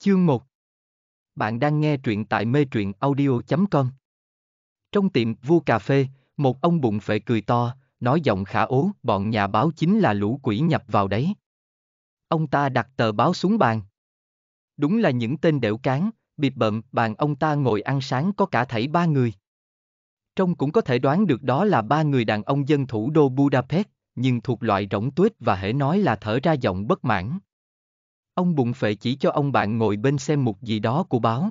Chương 1 Bạn đang nghe truyện tại mê truyện audio.com Trong tiệm vua cà phê, một ông bụng phệ cười to, nói giọng khả ố, bọn nhà báo chính là lũ quỷ nhập vào đấy. Ông ta đặt tờ báo xuống bàn. Đúng là những tên đẻo cán, bịp bợm, bàn ông ta ngồi ăn sáng có cả thảy ba người. Trong cũng có thể đoán được đó là ba người đàn ông dân thủ đô Budapest, nhưng thuộc loại rỗng tuếch và hễ nói là thở ra giọng bất mãn. Ông bụng phệ chỉ cho ông bạn ngồi bên xem một gì đó của báo.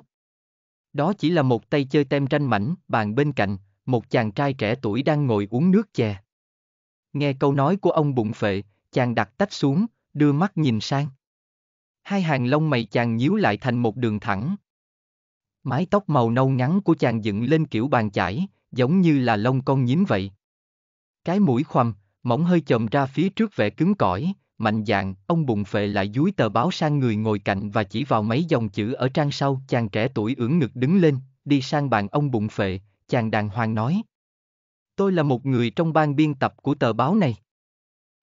Đó chỉ là một tay chơi tem tranh mảnh, bàn bên cạnh, một chàng trai trẻ tuổi đang ngồi uống nước chè. Nghe câu nói của ông bụng phệ, chàng đặt tách xuống, đưa mắt nhìn sang. Hai hàng lông mày chàng nhíu lại thành một đường thẳng. Mái tóc màu nâu ngắn của chàng dựng lên kiểu bàn chải, giống như là lông con nhím vậy. Cái mũi khoằm, mỏng hơi chồm ra phía trước vẻ cứng cỏi, mạnh dạn ông bụng phệ lại dúi tờ báo sang người ngồi cạnh và chỉ vào mấy dòng chữ ở trang sau chàng trẻ tuổi ưỡn ngực đứng lên đi sang bàn ông bụng phệ chàng đàng hoàng nói tôi là một người trong ban biên tập của tờ báo này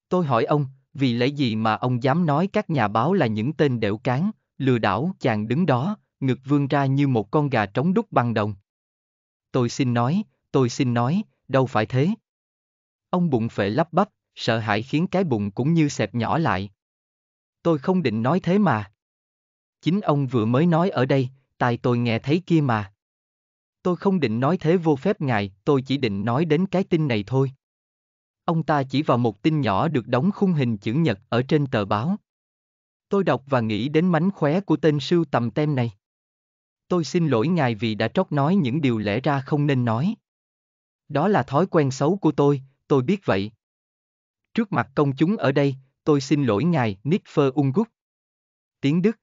tôi hỏi ông vì lẽ gì mà ông dám nói các nhà báo là những tên đẻo cán lừa đảo chàng đứng đó ngực vươn ra như một con gà trống đúc bằng đồng tôi xin nói tôi xin nói đâu phải thế ông bụng phệ lắp bắp sợ hãi khiến cái bụng cũng như xẹp nhỏ lại. Tôi không định nói thế mà. Chính ông vừa mới nói ở đây, tài tôi nghe thấy kia mà. Tôi không định nói thế vô phép ngài, tôi chỉ định nói đến cái tin này thôi. Ông ta chỉ vào một tin nhỏ được đóng khung hình chữ nhật ở trên tờ báo. Tôi đọc và nghĩ đến mánh khóe của tên sưu tầm tem này. Tôi xin lỗi ngài vì đã trót nói những điều lẽ ra không nên nói. Đó là thói quen xấu của tôi, tôi biết vậy. Trước mặt công chúng ở đây, tôi xin lỗi ngài Nipfer Ungut. Tiếng Đức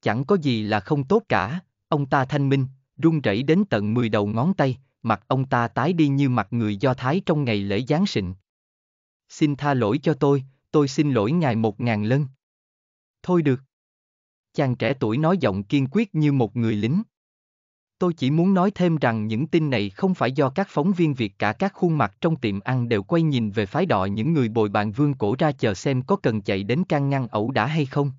Chẳng có gì là không tốt cả, ông ta thanh minh, run rẩy đến tận 10 đầu ngón tay, mặt ông ta tái đi như mặt người Do Thái trong ngày lễ Giáng sinh. Xin tha lỗi cho tôi, tôi xin lỗi ngài một ngàn lần. Thôi được. Chàng trẻ tuổi nói giọng kiên quyết như một người lính. Tôi chỉ muốn nói thêm rằng những tin này không phải do các phóng viên Việt cả các khuôn mặt trong tiệm ăn đều quay nhìn về phái đọ những người bồi bàn vương cổ ra chờ xem có cần chạy đến can ngăn ẩu đả hay không.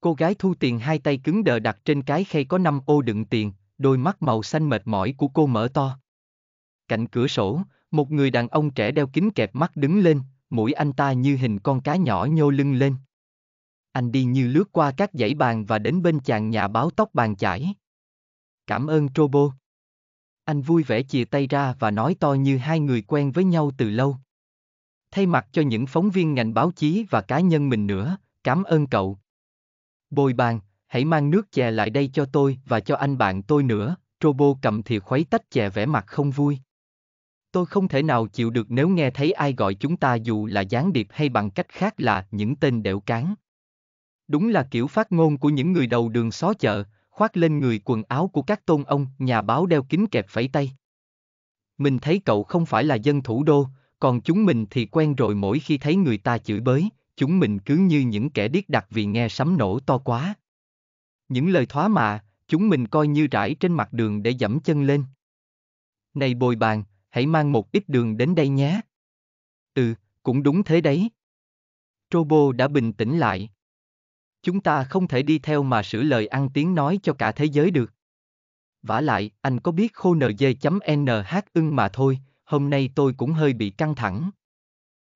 Cô gái thu tiền hai tay cứng đờ đặt trên cái khay có năm ô đựng tiền, đôi mắt màu xanh mệt mỏi của cô mở to. Cạnh cửa sổ, một người đàn ông trẻ đeo kính kẹp mắt đứng lên, mũi anh ta như hình con cá nhỏ nhô lưng lên. Anh đi như lướt qua các dãy bàn và đến bên chàng nhà báo tóc bàn chải. Cảm ơn Trobo. Anh vui vẻ chìa tay ra và nói to như hai người quen với nhau từ lâu. Thay mặt cho những phóng viên ngành báo chí và cá nhân mình nữa, cảm ơn cậu. Bồi bàn, hãy mang nước chè lại đây cho tôi và cho anh bạn tôi nữa, Trobo cầm thìa khuấy tách chè vẻ mặt không vui. Tôi không thể nào chịu được nếu nghe thấy ai gọi chúng ta dù là gián điệp hay bằng cách khác là những tên đẻo cán. Đúng là kiểu phát ngôn của những người đầu đường xó chợ, khoác lên người quần áo của các tôn ông, nhà báo đeo kính kẹp phẩy tay. Mình thấy cậu không phải là dân thủ đô, còn chúng mình thì quen rồi mỗi khi thấy người ta chửi bới, chúng mình cứ như những kẻ điếc đặc vì nghe sấm nổ to quá. Những lời thoá mạ, chúng mình coi như rải trên mặt đường để dẫm chân lên. Này bồi bàn, hãy mang một ít đường đến đây nhé. Ừ, cũng đúng thế đấy. Trobo đã bình tĩnh lại. Chúng ta không thể đi theo mà sửa lời ăn tiếng nói cho cả thế giới được. Vả lại, anh có biết khô nj.nh ưng mà thôi, hôm nay tôi cũng hơi bị căng thẳng.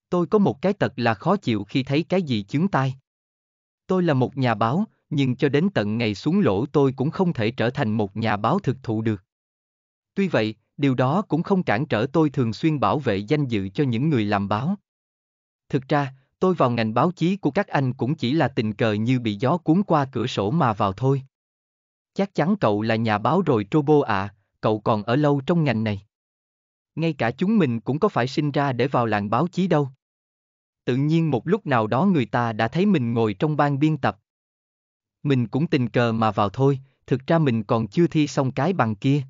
Tôi có một cái tật là khó chịu khi thấy cái gì chướng tai. Tôi là một nhà báo, nhưng cho đến tận ngày xuống lỗ tôi cũng không thể trở thành một nhà báo thực thụ được. Tuy vậy, điều đó cũng không cản trở tôi thường xuyên bảo vệ danh dự cho những người làm báo. Thực ra, Tôi vào ngành báo chí của các anh cũng chỉ là tình cờ như bị gió cuốn qua cửa sổ mà vào thôi. Chắc chắn cậu là nhà báo rồi Trobo ạ, à, cậu còn ở lâu trong ngành này. Ngay cả chúng mình cũng có phải sinh ra để vào làng báo chí đâu. Tự nhiên một lúc nào đó người ta đã thấy mình ngồi trong ban biên tập. Mình cũng tình cờ mà vào thôi, thực ra mình còn chưa thi xong cái bằng kia.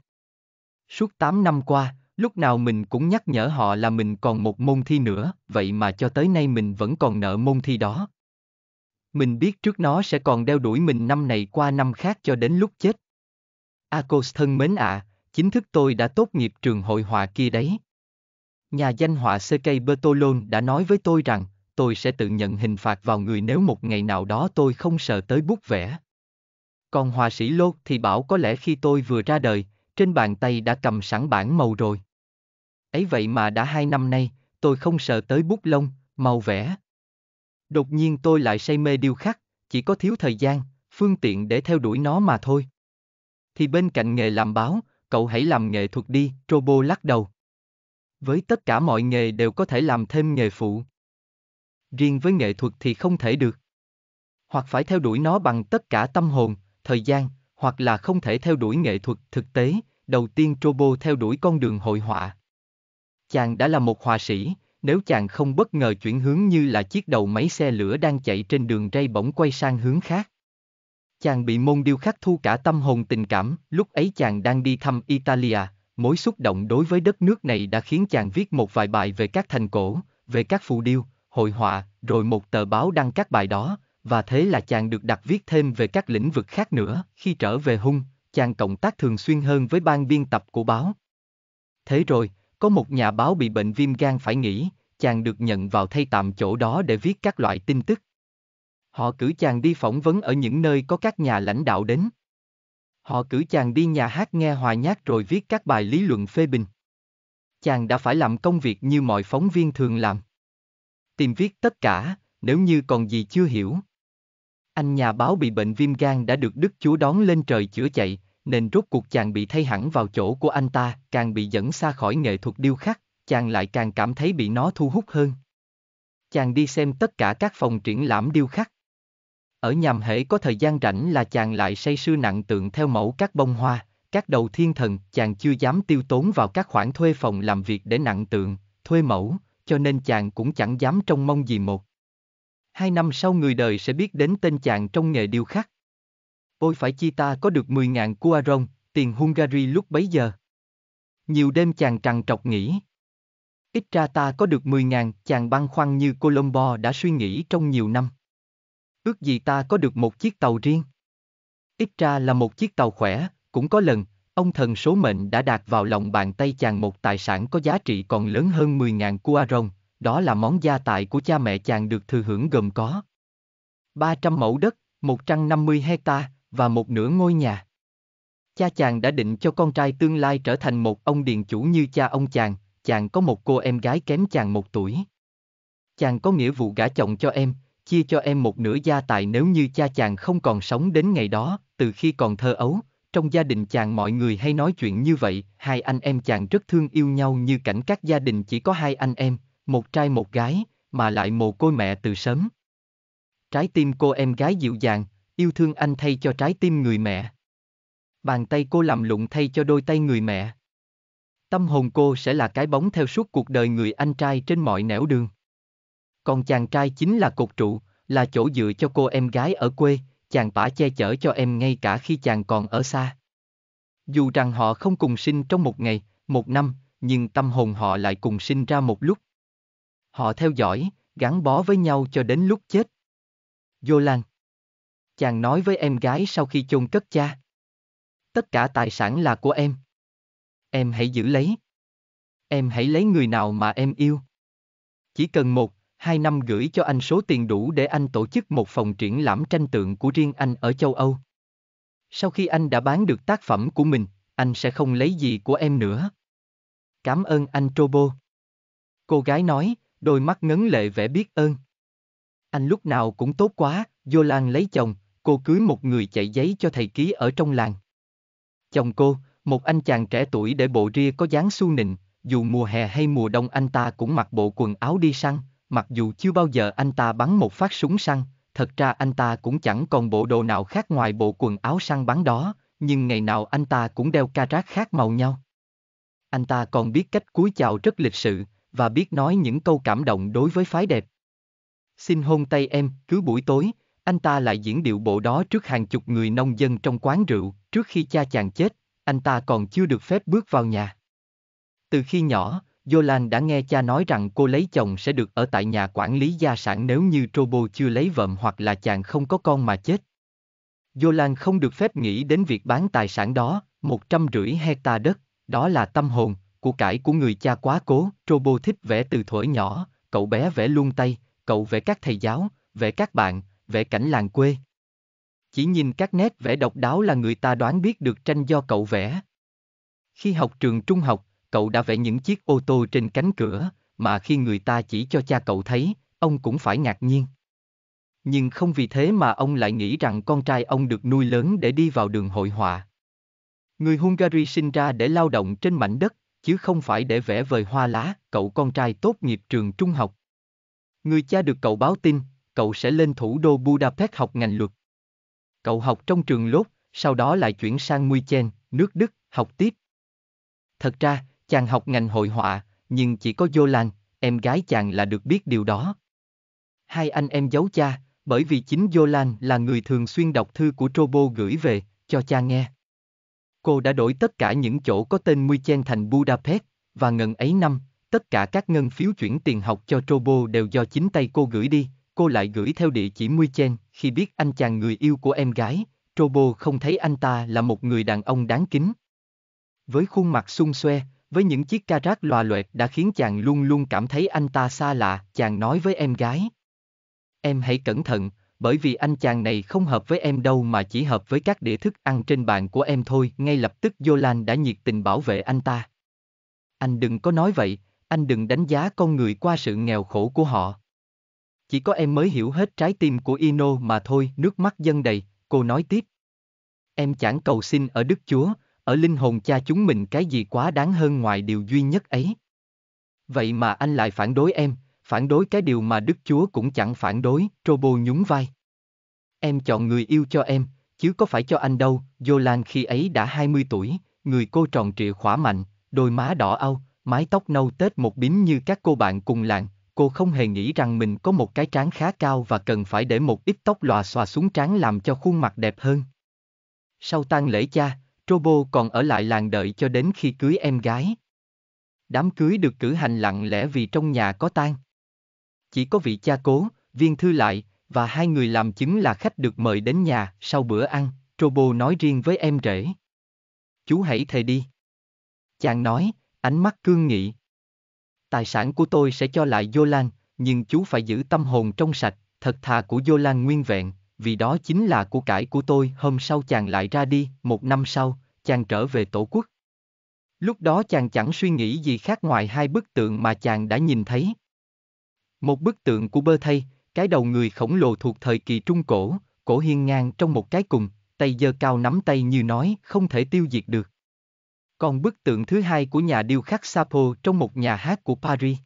Suốt 8 năm qua, lúc nào mình cũng nhắc nhở họ là mình còn một môn thi nữa, vậy mà cho tới nay mình vẫn còn nợ môn thi đó. Mình biết trước nó sẽ còn đeo đuổi mình năm này qua năm khác cho đến lúc chết. Akos thân mến ạ, à, chính thức tôi đã tốt nghiệp trường hội họa kia đấy. Nhà danh họa C.K. Bertolon đã nói với tôi rằng, tôi sẽ tự nhận hình phạt vào người nếu một ngày nào đó tôi không sợ tới bút vẽ. Còn họa sĩ Lô thì bảo có lẽ khi tôi vừa ra đời, trên bàn tay đã cầm sẵn bản màu rồi. Ấy vậy mà đã hai năm nay, tôi không sợ tới bút lông, màu vẽ. Đột nhiên tôi lại say mê điêu khắc, chỉ có thiếu thời gian, phương tiện để theo đuổi nó mà thôi. Thì bên cạnh nghề làm báo, cậu hãy làm nghệ thuật đi, Robo lắc đầu. Với tất cả mọi nghề đều có thể làm thêm nghề phụ. Riêng với nghệ thuật thì không thể được. Hoặc phải theo đuổi nó bằng tất cả tâm hồn, thời gian, hoặc là không thể theo đuổi nghệ thuật thực tế, đầu tiên Trobo theo đuổi con đường hội họa. Chàng đã là một họa sĩ, nếu chàng không bất ngờ chuyển hướng như là chiếc đầu máy xe lửa đang chạy trên đường ray bỗng quay sang hướng khác. Chàng bị môn điêu khắc thu cả tâm hồn tình cảm, lúc ấy chàng đang đi thăm Italia, mối xúc động đối với đất nước này đã khiến chàng viết một vài bài về các thành cổ, về các phù điêu, hội họa, rồi một tờ báo đăng các bài đó, và thế là chàng được đặt viết thêm về các lĩnh vực khác nữa. Khi trở về Hung, chàng cộng tác thường xuyên hơn với ban biên tập của báo. Thế rồi, có một nhà báo bị bệnh viêm gan phải nghỉ, chàng được nhận vào thay tạm chỗ đó để viết các loại tin tức. Họ cử chàng đi phỏng vấn ở những nơi có các nhà lãnh đạo đến. Họ cử chàng đi nhà hát nghe hòa nhát rồi viết các bài lý luận phê bình. Chàng đã phải làm công việc như mọi phóng viên thường làm. Tìm viết tất cả, nếu như còn gì chưa hiểu. Anh nhà báo bị bệnh viêm gan đã được Đức Chúa đón lên trời chữa chạy, nên rốt cuộc chàng bị thay hẳn vào chỗ của anh ta, càng bị dẫn xa khỏi nghệ thuật điêu khắc, chàng lại càng cảm thấy bị nó thu hút hơn. Chàng đi xem tất cả các phòng triển lãm điêu khắc. Ở nhàm hễ có thời gian rảnh là chàng lại say sư nặng tượng theo mẫu các bông hoa, các đầu thiên thần, chàng chưa dám tiêu tốn vào các khoản thuê phòng làm việc để nặng tượng, thuê mẫu, cho nên chàng cũng chẳng dám trông mong gì một hai năm sau người đời sẽ biết đến tên chàng trong nghề điêu khắc. Ôi phải chi ta có được 10.000 cuaron, tiền Hungary lúc bấy giờ. Nhiều đêm chàng trằn trọc nghĩ. Ít ra ta có được 10.000, chàng băn khoăn như Colombo đã suy nghĩ trong nhiều năm. Ước gì ta có được một chiếc tàu riêng. Ít ra là một chiếc tàu khỏe, cũng có lần, ông thần số mệnh đã đạt vào lòng bàn tay chàng một tài sản có giá trị còn lớn hơn 10.000 cuaron, đó là món gia tài của cha mẹ chàng được thừa hưởng gồm có 300 mẫu đất, 150 hecta và một nửa ngôi nhà. Cha chàng đã định cho con trai tương lai trở thành một ông điền chủ như cha ông chàng, chàng có một cô em gái kém chàng một tuổi. Chàng có nghĩa vụ gả chồng cho em, chia cho em một nửa gia tài nếu như cha chàng không còn sống đến ngày đó, từ khi còn thơ ấu, trong gia đình chàng mọi người hay nói chuyện như vậy, hai anh em chàng rất thương yêu nhau như cảnh các gia đình chỉ có hai anh em, một trai một gái, mà lại mồ côi mẹ từ sớm. Trái tim cô em gái dịu dàng, yêu thương anh thay cho trái tim người mẹ. Bàn tay cô làm lụng thay cho đôi tay người mẹ. Tâm hồn cô sẽ là cái bóng theo suốt cuộc đời người anh trai trên mọi nẻo đường. Còn chàng trai chính là cột trụ, là chỗ dựa cho cô em gái ở quê, chàng bả che chở cho em ngay cả khi chàng còn ở xa. Dù rằng họ không cùng sinh trong một ngày, một năm, nhưng tâm hồn họ lại cùng sinh ra một lúc, Họ theo dõi, gắn bó với nhau cho đến lúc chết. Vô Lan Chàng nói với em gái sau khi chôn cất cha. Tất cả tài sản là của em. Em hãy giữ lấy. Em hãy lấy người nào mà em yêu. Chỉ cần một, hai năm gửi cho anh số tiền đủ để anh tổ chức một phòng triển lãm tranh tượng của riêng anh ở châu Âu. Sau khi anh đã bán được tác phẩm của mình, anh sẽ không lấy gì của em nữa. Cảm ơn anh Trobo. Cô gái nói, đôi mắt ngấn lệ vẻ biết ơn. Anh lúc nào cũng tốt quá, Dô Lan lấy chồng, cô cưới một người chạy giấy cho thầy ký ở trong làng. Chồng cô, một anh chàng trẻ tuổi để bộ ria có dáng su nịnh, dù mùa hè hay mùa đông anh ta cũng mặc bộ quần áo đi săn, mặc dù chưa bao giờ anh ta bắn một phát súng săn, thật ra anh ta cũng chẳng còn bộ đồ nào khác ngoài bộ quần áo săn bắn đó, nhưng ngày nào anh ta cũng đeo ca rác khác màu nhau. Anh ta còn biết cách cúi chào rất lịch sự, và biết nói những câu cảm động đối với phái đẹp. Xin hôn tay em, cứ buổi tối, anh ta lại diễn điệu bộ đó trước hàng chục người nông dân trong quán rượu, trước khi cha chàng chết, anh ta còn chưa được phép bước vào nhà. Từ khi nhỏ, Yolan đã nghe cha nói rằng cô lấy chồng sẽ được ở tại nhà quản lý gia sản nếu như Trobo chưa lấy vợm hoặc là chàng không có con mà chết. Yolan không được phép nghĩ đến việc bán tài sản đó, một trăm rưỡi hecta đất, đó là tâm hồn, của cải của người cha quá cố, Robo thích vẽ từ thuở nhỏ, cậu bé vẽ luôn tay, cậu vẽ các thầy giáo, vẽ các bạn, vẽ cảnh làng quê. Chỉ nhìn các nét vẽ độc đáo là người ta đoán biết được tranh do cậu vẽ. Khi học trường trung học, cậu đã vẽ những chiếc ô tô trên cánh cửa, mà khi người ta chỉ cho cha cậu thấy, ông cũng phải ngạc nhiên. Nhưng không vì thế mà ông lại nghĩ rằng con trai ông được nuôi lớn để đi vào đường hội họa. Người Hungary sinh ra để lao động trên mảnh đất, chứ không phải để vẽ vời hoa lá, cậu con trai tốt nghiệp trường trung học. Người cha được cậu báo tin, cậu sẽ lên thủ đô Budapest học ngành luật. Cậu học trong trường Lốt, sau đó lại chuyển sang Muichen, nước Đức, học tiếp. Thật ra, chàng học ngành hội họa, nhưng chỉ có Yolan, em gái chàng là được biết điều đó. Hai anh em giấu cha, bởi vì chính Yolan là người thường xuyên đọc thư của Trobo gửi về, cho cha nghe. Cô đã đổi tất cả những chỗ có tên Muichen thành Budapest, và ngần ấy năm, tất cả các ngân phiếu chuyển tiền học cho Trobo đều do chính tay cô gửi đi, cô lại gửi theo địa chỉ Muichen, khi biết anh chàng người yêu của em gái, Trobo không thấy anh ta là một người đàn ông đáng kính. Với khuôn mặt xung xoe, với những chiếc ca rác lòa loẹt đã khiến chàng luôn luôn cảm thấy anh ta xa lạ, chàng nói với em gái. Em hãy cẩn thận, bởi vì anh chàng này không hợp với em đâu mà chỉ hợp với các đĩa thức ăn trên bàn của em thôi. Ngay lập tức Yolan đã nhiệt tình bảo vệ anh ta. Anh đừng có nói vậy, anh đừng đánh giá con người qua sự nghèo khổ của họ. Chỉ có em mới hiểu hết trái tim của Ino mà thôi, nước mắt dâng đầy, cô nói tiếp. Em chẳng cầu xin ở Đức Chúa, ở linh hồn cha chúng mình cái gì quá đáng hơn ngoài điều duy nhất ấy. Vậy mà anh lại phản đối em, phản đối cái điều mà Đức Chúa cũng chẳng phản đối, Trobo nhún vai. Em chọn người yêu cho em, chứ có phải cho anh đâu, Yolan khi ấy đã 20 tuổi, người cô tròn trịa khỏa mạnh, đôi má đỏ au, mái tóc nâu tết một bím như các cô bạn cùng làng, cô không hề nghĩ rằng mình có một cái trán khá cao và cần phải để một ít tóc lòa xòa xuống trán làm cho khuôn mặt đẹp hơn. Sau tang lễ cha, Trobo còn ở lại làng đợi cho đến khi cưới em gái. Đám cưới được cử hành lặng lẽ vì trong nhà có tang. Chỉ có vị cha cố, viên thư lại, và hai người làm chứng là khách được mời đến nhà sau bữa ăn, Trobo nói riêng với em rể. Chú hãy thề đi. Chàng nói, ánh mắt cương nghị. Tài sản của tôi sẽ cho lại Yolan, nhưng chú phải giữ tâm hồn trong sạch, thật thà của Yolan nguyên vẹn, vì đó chính là của cải của tôi. Hôm sau chàng lại ra đi, một năm sau, chàng trở về tổ quốc. Lúc đó chàng chẳng suy nghĩ gì khác ngoài hai bức tượng mà chàng đã nhìn thấy. Một bức tượng của bơ thay, cái đầu người khổng lồ thuộc thời kỳ trung cổ, cổ hiên ngang trong một cái cùng, tay giơ cao nắm tay như nói không thể tiêu diệt được. Còn bức tượng thứ hai của nhà điêu khắc Sapo trong một nhà hát của Paris.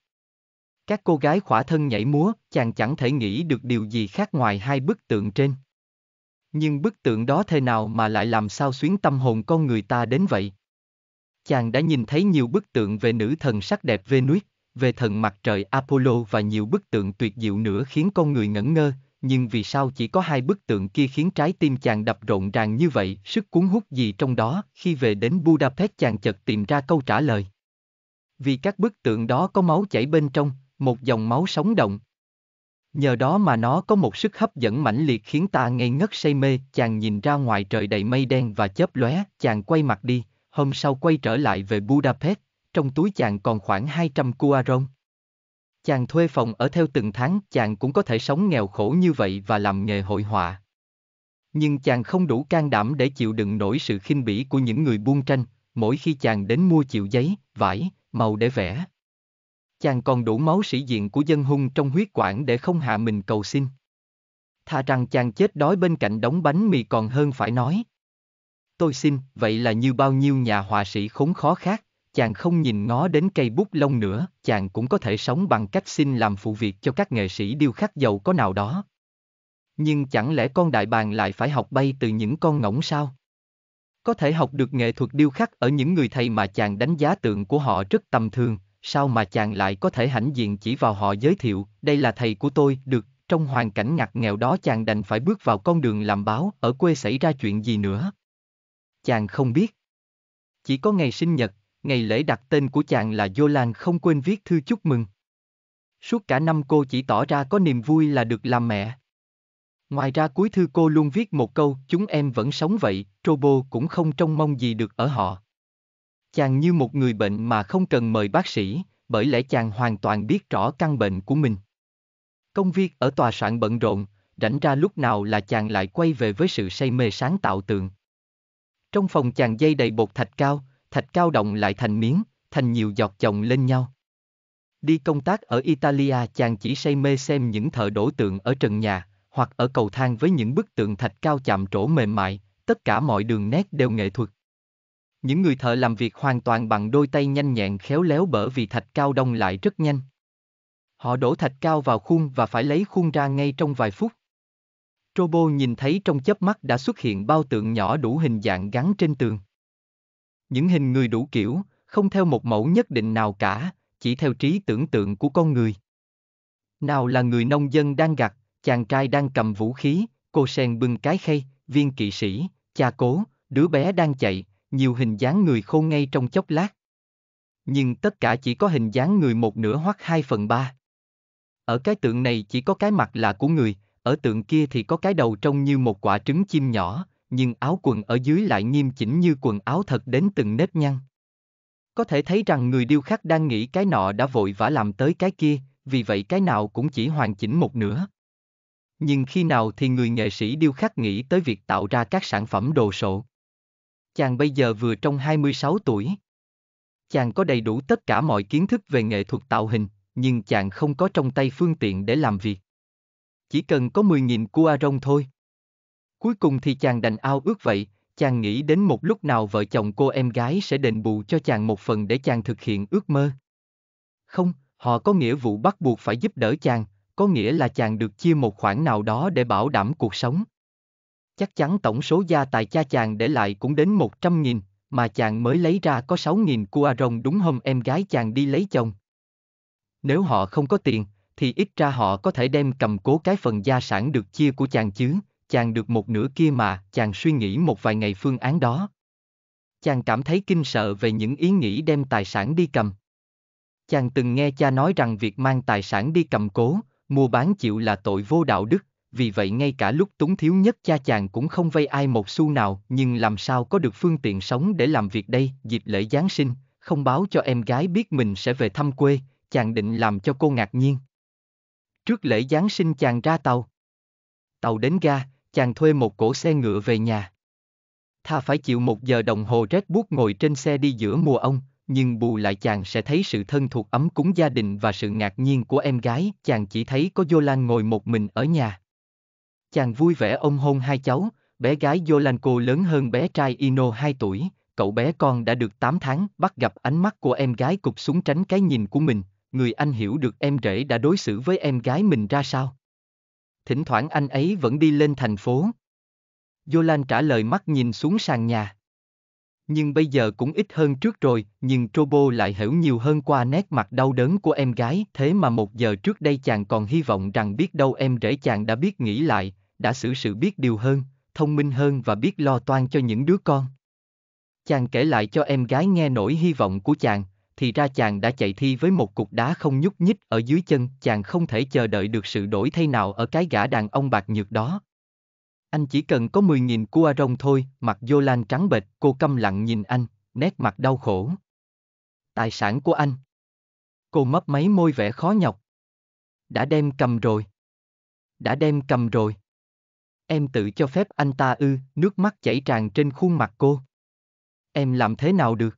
Các cô gái khỏa thân nhảy múa, chàng chẳng thể nghĩ được điều gì khác ngoài hai bức tượng trên. Nhưng bức tượng đó thế nào mà lại làm sao xuyến tâm hồn con người ta đến vậy? Chàng đã nhìn thấy nhiều bức tượng về nữ thần sắc đẹp Venus, về thần mặt trời Apollo và nhiều bức tượng tuyệt diệu nữa khiến con người ngẩn ngơ, nhưng vì sao chỉ có hai bức tượng kia khiến trái tim chàng đập rộn ràng như vậy, sức cuốn hút gì trong đó, khi về đến Budapest chàng chợt tìm ra câu trả lời. Vì các bức tượng đó có máu chảy bên trong, một dòng máu sống động. Nhờ đó mà nó có một sức hấp dẫn mãnh liệt khiến ta ngây ngất say mê, chàng nhìn ra ngoài trời đầy mây đen và chớp lóe, chàng quay mặt đi, hôm sau quay trở lại về Budapest, trong túi chàng còn khoảng 200 cuaron. Chàng thuê phòng ở theo từng tháng, chàng cũng có thể sống nghèo khổ như vậy và làm nghề hội họa. Nhưng chàng không đủ can đảm để chịu đựng nổi sự khinh bỉ của những người buôn tranh, mỗi khi chàng đến mua chịu giấy, vải, màu để vẽ. Chàng còn đủ máu sĩ diện của dân hung trong huyết quản để không hạ mình cầu xin. Thà rằng chàng chết đói bên cạnh đống bánh mì còn hơn phải nói. Tôi xin, vậy là như bao nhiêu nhà họa sĩ khốn khó khác chàng không nhìn ngó đến cây bút lông nữa, chàng cũng có thể sống bằng cách xin làm phụ việc cho các nghệ sĩ điêu khắc giàu có nào đó. Nhưng chẳng lẽ con đại bàng lại phải học bay từ những con ngỗng sao? Có thể học được nghệ thuật điêu khắc ở những người thầy mà chàng đánh giá tượng của họ rất tầm thường, sao mà chàng lại có thể hãnh diện chỉ vào họ giới thiệu, đây là thầy của tôi, được, trong hoàn cảnh ngặt nghèo đó chàng đành phải bước vào con đường làm báo, ở quê xảy ra chuyện gì nữa. Chàng không biết. Chỉ có ngày sinh nhật, Ngày lễ đặt tên của chàng là Yolan không quên viết thư chúc mừng. Suốt cả năm cô chỉ tỏ ra có niềm vui là được làm mẹ. Ngoài ra cuối thư cô luôn viết một câu, chúng em vẫn sống vậy, Trobo cũng không trông mong gì được ở họ. Chàng như một người bệnh mà không cần mời bác sĩ, bởi lẽ chàng hoàn toàn biết rõ căn bệnh của mình. Công việc ở tòa soạn bận rộn, rảnh ra lúc nào là chàng lại quay về với sự say mê sáng tạo tượng. Trong phòng chàng dây đầy bột thạch cao, thạch cao động lại thành miếng, thành nhiều giọt chồng lên nhau. Đi công tác ở Italia chàng chỉ say mê xem những thợ đổ tượng ở trần nhà, hoặc ở cầu thang với những bức tượng thạch cao chạm trổ mềm mại, tất cả mọi đường nét đều nghệ thuật. Những người thợ làm việc hoàn toàn bằng đôi tay nhanh nhẹn khéo léo bởi vì thạch cao đông lại rất nhanh. Họ đổ thạch cao vào khuôn và phải lấy khuôn ra ngay trong vài phút. Trobo nhìn thấy trong chớp mắt đã xuất hiện bao tượng nhỏ đủ hình dạng gắn trên tường. Những hình người đủ kiểu, không theo một mẫu nhất định nào cả, chỉ theo trí tưởng tượng của con người. Nào là người nông dân đang gặt, chàng trai đang cầm vũ khí, cô sen bưng cái khay, viên kỵ sĩ, cha cố, đứa bé đang chạy, nhiều hình dáng người khôn ngay trong chốc lát. Nhưng tất cả chỉ có hình dáng người một nửa hoặc hai phần ba. Ở cái tượng này chỉ có cái mặt là của người, ở tượng kia thì có cái đầu trông như một quả trứng chim nhỏ, nhưng áo quần ở dưới lại nghiêm chỉnh như quần áo thật đến từng nếp nhăn. Có thể thấy rằng người điêu khắc đang nghĩ cái nọ đã vội vã làm tới cái kia, vì vậy cái nào cũng chỉ hoàn chỉnh một nửa. Nhưng khi nào thì người nghệ sĩ điêu khắc nghĩ tới việc tạo ra các sản phẩm đồ sộ? Chàng bây giờ vừa trong 26 tuổi. Chàng có đầy đủ tất cả mọi kiến thức về nghệ thuật tạo hình, nhưng chàng không có trong tay phương tiện để làm việc. Chỉ cần có 10.000 cuaron thôi Cuối cùng thì chàng đành ao ước vậy, chàng nghĩ đến một lúc nào vợ chồng cô em gái sẽ đền bù cho chàng một phần để chàng thực hiện ước mơ. Không, họ có nghĩa vụ bắt buộc phải giúp đỡ chàng, có nghĩa là chàng được chia một khoản nào đó để bảo đảm cuộc sống. Chắc chắn tổng số gia tài cha chàng để lại cũng đến một trăm nghìn, mà chàng mới lấy ra có 6.000 cuaron đúng hôm em gái chàng đi lấy chồng. Nếu họ không có tiền, thì ít ra họ có thể đem cầm cố cái phần gia sản được chia của chàng chứ, chàng được một nửa kia mà, chàng suy nghĩ một vài ngày phương án đó. Chàng cảm thấy kinh sợ về những ý nghĩ đem tài sản đi cầm. Chàng từng nghe cha nói rằng việc mang tài sản đi cầm cố, mua bán chịu là tội vô đạo đức, vì vậy ngay cả lúc túng thiếu nhất cha chàng cũng không vay ai một xu nào, nhưng làm sao có được phương tiện sống để làm việc đây, dịp lễ Giáng sinh, không báo cho em gái biết mình sẽ về thăm quê, chàng định làm cho cô ngạc nhiên. Trước lễ Giáng sinh chàng ra tàu. Tàu đến ga, chàng thuê một cỗ xe ngựa về nhà. Thà phải chịu một giờ đồng hồ rét buốt ngồi trên xe đi giữa mùa ông, nhưng bù lại chàng sẽ thấy sự thân thuộc ấm cúng gia đình và sự ngạc nhiên của em gái, chàng chỉ thấy có Lan ngồi một mình ở nhà. Chàng vui vẻ ôm hôn hai cháu, bé gái cô lớn hơn bé trai Ino 2 tuổi, cậu bé con đã được 8 tháng, bắt gặp ánh mắt của em gái cục súng tránh cái nhìn của mình, người anh hiểu được em rể đã đối xử với em gái mình ra sao thỉnh thoảng anh ấy vẫn đi lên thành phố. Yolan trả lời mắt nhìn xuống sàn nhà. Nhưng bây giờ cũng ít hơn trước rồi, nhưng Trobo lại hiểu nhiều hơn qua nét mặt đau đớn của em gái, thế mà một giờ trước đây chàng còn hy vọng rằng biết đâu em rể chàng đã biết nghĩ lại, đã xử sự biết điều hơn, thông minh hơn và biết lo toan cho những đứa con. Chàng kể lại cho em gái nghe nỗi hy vọng của chàng, thì ra chàng đã chạy thi với một cục đá không nhúc nhích ở dưới chân, chàng không thể chờ đợi được sự đổi thay nào ở cái gã đàn ông bạc nhược đó. Anh chỉ cần có 10.000 cua rong thôi, mặt vô lan trắng bệch, cô câm lặng nhìn anh, nét mặt đau khổ. Tài sản của anh. Cô mấp máy môi vẻ khó nhọc. Đã đem cầm rồi. Đã đem cầm rồi. Em tự cho phép anh ta ư, nước mắt chảy tràn trên khuôn mặt cô. Em làm thế nào được?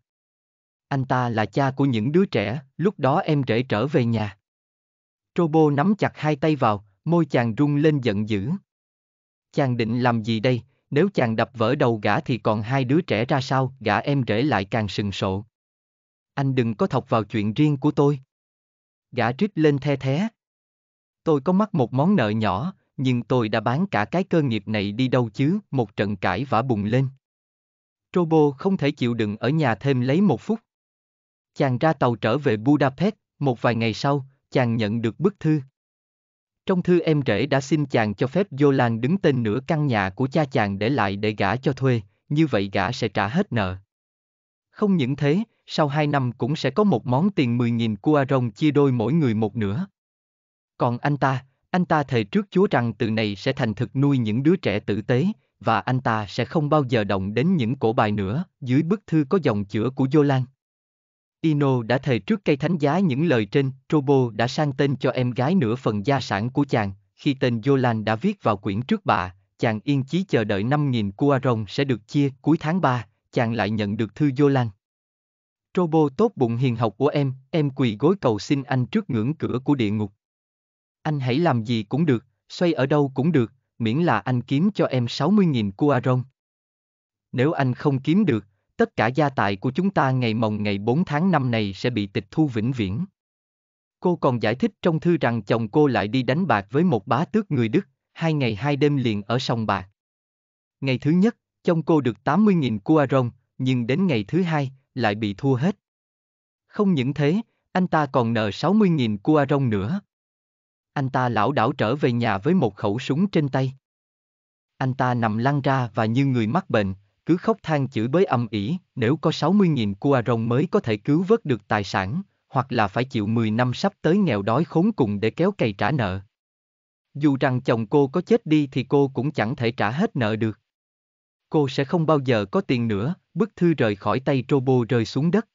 Anh ta là cha của những đứa trẻ, lúc đó em rể trở về nhà. Robo nắm chặt hai tay vào, môi chàng rung lên giận dữ. Chàng định làm gì đây, nếu chàng đập vỡ đầu gã thì còn hai đứa trẻ ra sao, gã em rể lại càng sừng sộ. Anh đừng có thọc vào chuyện riêng của tôi. Gã trích lên the thé. Tôi có mắc một món nợ nhỏ, nhưng tôi đã bán cả cái cơ nghiệp này đi đâu chứ, một trận cãi vã bùng lên. Robo không thể chịu đựng ở nhà thêm lấy một phút. Chàng ra tàu trở về Budapest, một vài ngày sau, chàng nhận được bức thư. Trong thư em rể đã xin chàng cho phép Yolan đứng tên nửa căn nhà của cha chàng để lại để gả cho thuê, như vậy gã sẽ trả hết nợ. Không những thế, sau hai năm cũng sẽ có một món tiền 10.000 cuaron chia đôi mỗi người một nửa. Còn anh ta, anh ta thề trước Chúa rằng từ này sẽ thành thực nuôi những đứa trẻ tử tế, và anh ta sẽ không bao giờ động đến những cổ bài nữa. Dưới bức thư có dòng chữa của Yolan. Ino đã thề trước cây thánh giá những lời trên, Robo đã sang tên cho em gái nửa phần gia sản của chàng, khi tên Yolan đã viết vào quyển trước bạ, chàng yên chí chờ đợi 5.000 Cuaron sẽ được chia cuối tháng 3, chàng lại nhận được thư Yolan. Robo tốt bụng hiền học của em, em quỳ gối cầu xin anh trước ngưỡng cửa của địa ngục. Anh hãy làm gì cũng được, xoay ở đâu cũng được, miễn là anh kiếm cho em 60.000 Cuaron. Nếu anh không kiếm được, tất cả gia tài của chúng ta ngày mồng ngày 4 tháng 5 này sẽ bị tịch thu vĩnh viễn. Cô còn giải thích trong thư rằng chồng cô lại đi đánh bạc với một bá tước người Đức, hai ngày hai đêm liền ở sông bạc. Ngày thứ nhất, chồng cô được 80.000 cuaron, nhưng đến ngày thứ hai, lại bị thua hết. Không những thế, anh ta còn nợ 60.000 cuaron nữa. Anh ta lão đảo trở về nhà với một khẩu súng trên tay. Anh ta nằm lăn ra và như người mắc bệnh, cứ khóc than chửi bới âm ỉ, nếu có 60.000 rồng mới có thể cứu vớt được tài sản, hoặc là phải chịu 10 năm sắp tới nghèo đói khốn cùng để kéo cày trả nợ. Dù rằng chồng cô có chết đi thì cô cũng chẳng thể trả hết nợ được. Cô sẽ không bao giờ có tiền nữa, bức thư rời khỏi tay Robo rơi xuống đất.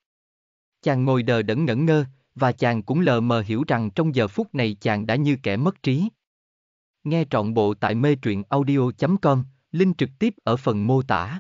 Chàng ngồi đờ đẫn ngẩn ngơ, và chàng cũng lờ mờ hiểu rằng trong giờ phút này chàng đã như kẻ mất trí. Nghe trọn bộ tại mê truyện audio.com, link trực tiếp ở phần mô tả.